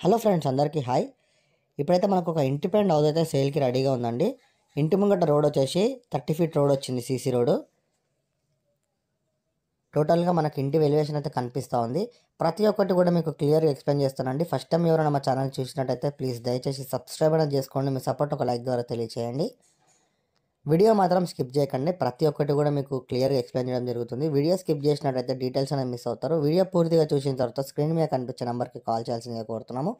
hello friends అందరికీ hi ఇప్పుడైతే మనకు ఒక పెండ్ హౌస్ అయితే సేల్కి రెడీగా ఉందండి ఇంటి ముంగట రోడ్ వచ్చేసి థర్టీ ఫీట్ రోడ్ వచ్చింది సీసీ రోడ్ టోటల్గా మనకి ఇంటి వెలివేషన్ అయితే కనిపిస్తూ ఉంది ప్రతి ఒక్కటి కూడా మీకు క్లియర్గా ఎక్స్ప్లెయిన్ చేస్తానండి ఫస్ట్ టైం ఎవరైనా మా ఛానల్ చూసినట్టయితే ప్లీజ్ దయచేసి సబ్స్క్రైబ్ అనేది చేసుకోండి మీ సపోర్ట్ ఒక లైక్ ద్వారా తెలియచేయండి వీడియో మాత్రం స్కిప్ చేయకండి ప్రతి ఒక్కటి కూడా మీకు క్లియర్గా ఎక్స్ప్లెయిన్ చేయడం జరుగుతుంది వీడియో స్కిప్ చేసినట్లయితే డీటెయిల్స్ అనేది మిస్ అవుతారు వీడియో పూర్తిగా చూసిన తర్వాత స్క్రీన్ మీద కనిపించే నెంబర్కి కాల్ చేయాల్సిందిగా కోరుతున్నాము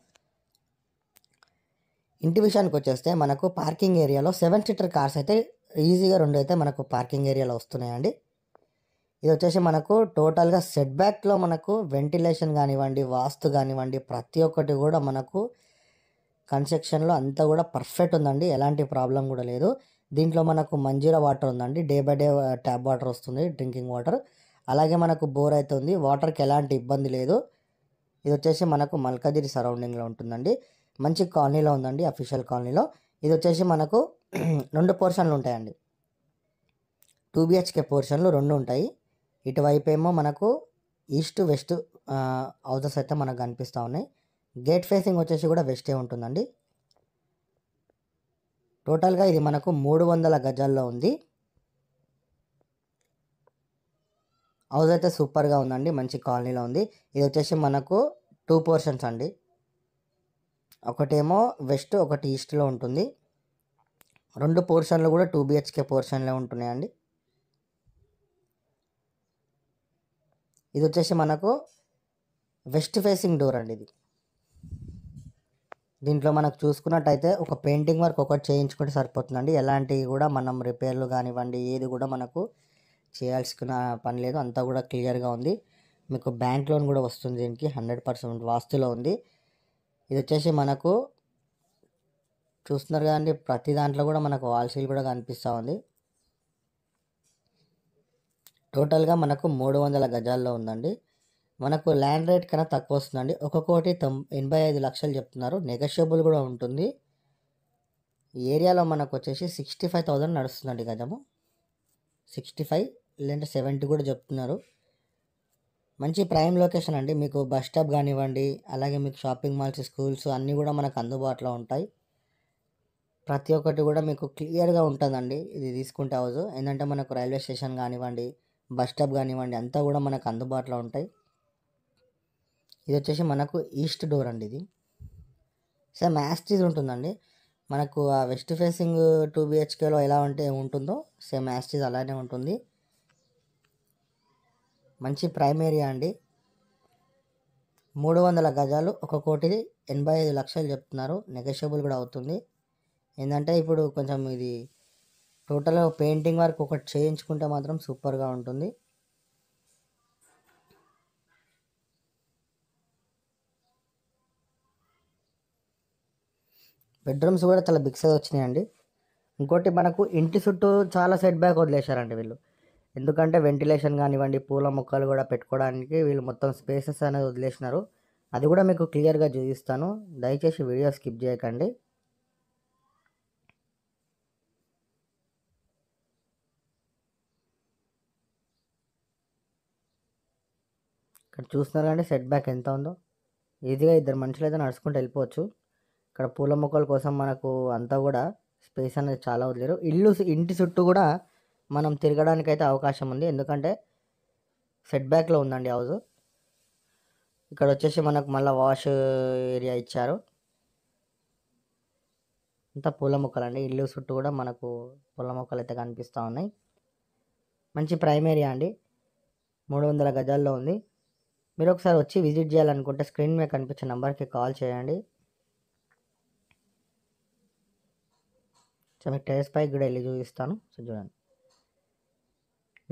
ఇంటి విషయానికి వచ్చేస్తే మనకు పార్కింగ్ ఏరియాలో సెవెన్ సీటర్ కార్స్ అయితే ఈజీగా రెండు అయితే మనకు పార్కింగ్ ఏరియాలో వస్తున్నాయండి ఇది వచ్చేసి మనకు టోటల్గా సెట్ బ్యాక్లో మనకు వెంటిలేషన్ కానివ్వండి వాస్తు కానివ్వండి ప్రతి ఒక్కటి కూడా మనకు కన్స్ట్రక్షన్లో అంతా కూడా పర్ఫెక్ట్ ఉందండి ఎలాంటి ప్రాబ్లం కూడా లేదు దీంట్లో మనకు మంజీరా వాటర్ ఉందండి day by day tap water వస్తుంది డ్రింకింగ్ వాటర్ అలాగే మనకు బోర్ అవుతుంది వాటర్కి ఎలాంటి ఇబ్బంది లేదు ఇది వచ్చేసి మనకు మల్కాజిరి సరౌండింగ్లో ఉంటుందండి మంచి కాలనీలో ఉందండి అఫీషియల్ కాలనీలో ఇది వచ్చేసి మనకు రెండు పోర్షన్లు ఉంటాయండి టూ బిహెచ్కే పోర్షన్లు రెండు ఉంటాయి ఇటువైపు ఏమో మనకు ఈస్ట్ వెస్ట్ హౌజెస్ అయితే మనకు కనిపిస్తూ ఉన్నాయి గేట్ ఫేసింగ్ వచ్చేసి కూడా వెస్టే ఉంటుందండి టోటల్గా ఇది మనకు మూడు వందల గజాల్లో ఉంది హౌస్ అయితే సూపర్గా ఉందండి మంచి కాలనీలో ఉంది ఇది వచ్చేసి మనకు టూ పోర్షన్స్ అండి ఒకటేమో వెస్ట్ ఒకటి ఈస్ట్లో ఉంటుంది రెండు పోర్షన్లు కూడా టూ బిహెచ్కే పోర్షన్లో ఉంటున్నాయండి ఇది వచ్చేసి మనకు వెస్ట్ ఫేసింగ్ డోర్ అండి ఇది దీంట్లో మనకు చూసుకున్నట్టయితే ఒక పెయింటింగ్ వర్క్ ఒకటి చేయించుకుంటే సరిపోతుందండి ఎలాంటివి కూడా మనం రిపేర్లు కానివ్వండి ఏది కూడా మనకు చేయాల్సిన పని లేదు అంతా కూడా క్లియర్గా ఉంది మీకు బ్యాంక్ లోన్ కూడా వస్తుంది దీనికి హండ్రెడ్ పర్సెంట్ వాస్తులో ఉంది ఇది వచ్చేసి మనకు చూస్తున్నారు కదండి ప్రతి దాంట్లో కూడా మనకు వాల్సీలు కూడా కనిపిస్తూ ఉంది టోటల్గా మనకు మూడు వందల గజాల్లో ఉందండి మనకు ల్యాండ్ రేట్ కన్నా తక్కువ వస్తుందండి ఒక కోటి తొం ఎనభై ఐదు లక్షలు చెప్తున్నారు నెగోషియబుల్ కూడా ఉంటుంది ఏరియాలో మనకు వచ్చేసి సిక్స్టీ ఫైవ్ థౌజండ్ నడుస్తుందండి గజము సిక్స్టీ ఫైవ్ లేదంటే సెవెంటీ కూడా చెప్తున్నారు మంచి ప్రైమ్ లొకేషన్ అండి మీకు బస్ స్టాప్ కానివ్వండి అలాగే మీకు షాపింగ్ మాల్స్ స్కూల్స్ అన్నీ కూడా మనకు అందుబాటులో ఉంటాయి ప్రతి ఒక్కటి కూడా మీకు క్లియర్గా ఉంటుందండి ఇది తీసుకుంటే హౌజు ఏంటంటే మనకు రైల్వే స్టేషన్ కానివ్వండి బస్ స్టాప్ కానివ్వండి అంతా కూడా మనకు అందుబాటులో ఉంటాయి ఇది వచ్చేసి మనకు ఈస్ట్ డోర్ అండి ఇది సార్ మ్యాస్టీజ్ ఉంటుందండి మనకు ఆ వెస్ట్ ఫేసింగ్ టూ బిహెచ్కేలో ఎలా ఉంటే ఉంటుందో సేమ్ యాస్టీజ్ అలానే ఉంటుంది మంచి ప్రైమ్ ఏరియా అండి మూడు వందల గజాలు ఒక కోటి ఎనభై ఐదు లక్షలు చెప్తున్నారు నెగోషియబుల్ కూడా అవుతుంది ఏంటంటే ఇప్పుడు కొంచెం ఇది టోటల్ పెయింటింగ్ వరకు ఒకటి చేయించుకుంటే మాత్రం సూపర్గా ఉంటుంది బెడ్రూమ్స్ కూడా చాలా బిగ్ సైజ్ వచ్చినాయండి ఇంకోటి మనకు ఇంటి చుట్టూ చాలా సెట్ బ్యాక్ వదిలేశారండి వీళ్ళు ఎందుకంటే వెంటిలేషన్ కానివ్వండి పూల మొక్కలు కూడా పెట్టుకోవడానికి వీళ్ళు మొత్తం స్పేసెస్ అనేది వదిలేసినారు అది కూడా మీకు క్లియర్గా చూపిస్తాను దయచేసి వీడియో స్కిప్ చేయకండి ఇక్కడ చూస్తున్నారు కానీ సెట్ బ్యాక్ ఎంత ఉందో ఈజీగా ఇద్దరు మనుషులు అయితే నడుచుకుంటూ వెళ్ళిపోవచ్చు ఇక్కడ పూల మొక్కల కోసం మనకు అంతా కూడా స్పేస్ అనేది చాలా వదిలేరు ఇల్లు ఇంటి చుట్టూ కూడా మనం తిరగడానికి అయితే అవకాశం ఉంది ఎందుకంటే సెట్ బ్యాక్లో ఉందండి హౌస్ ఇక్కడ వచ్చేసి మనకు మళ్ళీ వాష్ ఏరియా ఇచ్చారు అంతా పూల మొక్కలండి ఇల్లు చుట్టూ కూడా మనకు పూల మొక్కలు అయితే కనిపిస్తూ ఉన్నాయి మంచి ప్రైమ్ ఏరియా అండి మూడు వందల గజాల్లో ఉంది మీరు ఒకసారి వచ్చి విజిట్ చేయాలనుకుంటే స్క్రీన్ మీద కనిపించే నెంబర్కి కాల్ చేయండి సో మీకు టెరెస్ పైకి కూడా వెళ్ళి చూపిస్తాను సో చూడండి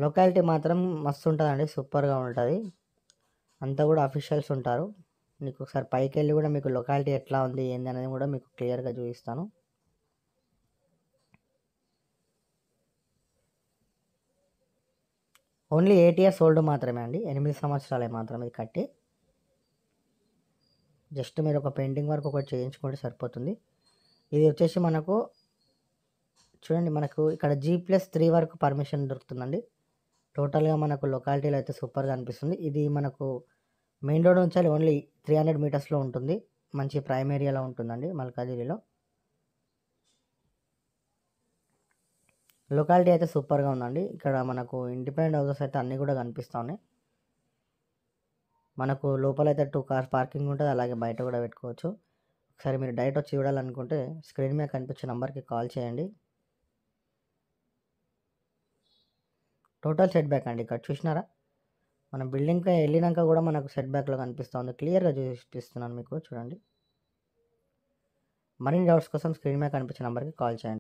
లొకాలిటీ మాత్రం మస్తు ఉంటుందండి సూపర్గా ఉంటుంది అంతా కూడా అఫీషియల్స్ ఉంటారు మీకు ఒకసారి పైకి వెళ్ళి కూడా మీకు లొకాలిటీ ఎట్లా ఉంది ఏంది అనేది కూడా మీకు క్లియర్గా చూపిస్తాను ఓన్లీ ఎయిట్ ఇయర్స్ ఓల్డ్ మాత్రమే అండి ఎనిమిది సంవత్సరాలే మాత్రమే ఇది కట్టి జస్ట్ మీరు ఒక పెయింటింగ్ వరకు ఒకటి చేయించుకుంటే సరిపోతుంది ఇది వచ్చేసి మనకు చూడండి మనకు ఇక్కడ జీ ప్లస్ త్రీ వరకు పర్మిషన్ దొరుకుతుందండి టోటల్గా మనకు లొకాలిటీలో అయితే సూపర్గా అనిపిస్తుంది ఇది మనకు మెయిన్ రోడ్ నుంచి ఓన్లీ త్రీ హండ్రెడ్ మీటర్స్లో ఉంటుంది మంచి ప్రైమ్ ఏరియాలో ఉంటుందండి మల్కాజిరిలో లొకాలిటీ అయితే సూపర్గా ఉందండి ఇక్కడ మనకు ఇండిపెండెంట్ హౌసెస్ అయితే అన్నీ కూడా కనిపిస్తూ ఉన్నాయి మనకు లోపలైతే టూ కార్స్ పార్కింగ్ ఉంటుంది అలాగే బయట కూడా పెట్టుకోవచ్చు ఒకసారి మీరు డైరెక్ట్ వచ్చి చూడాలనుకుంటే స్క్రీన్ మీద కనిపించే నెంబర్కి కాల్ చేయండి టోటల్ సెట్ బ్యాక్ అండి ఇక్కడ చూసినారా మన బిల్డింగ్కి వెళ్ళినాక కూడా మనకు సెట్ బ్యాక్లో కనిపిస్తుంది క్లియర్గా చూపిస్తున్నాను మీకు చూడండి మరిన్ని డౌట్స్ కోసం స్క్రీన్ మీద కనిపించే నెంబర్కి కాల్ చేయండి